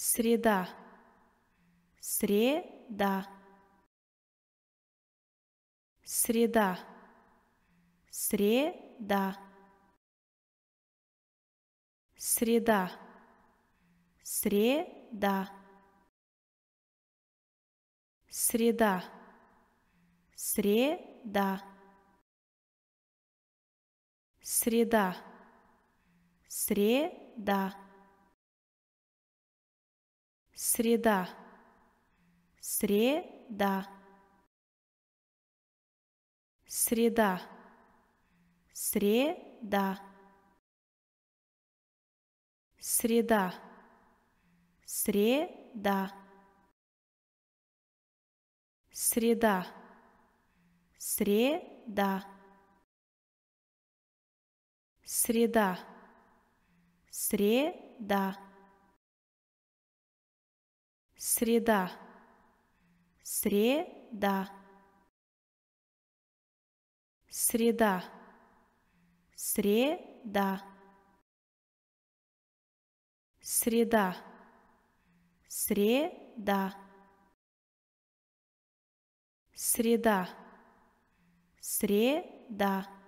Среда. Среда. Среда. Среда. Среда. Среда. Среда. Среда. Среда. Среда. Среда. Среда. Среда. Среда. Среда. Среда. Среда. Среда. Среда. Среда среда, среда, среда, среда, среда, среда, среда, среда.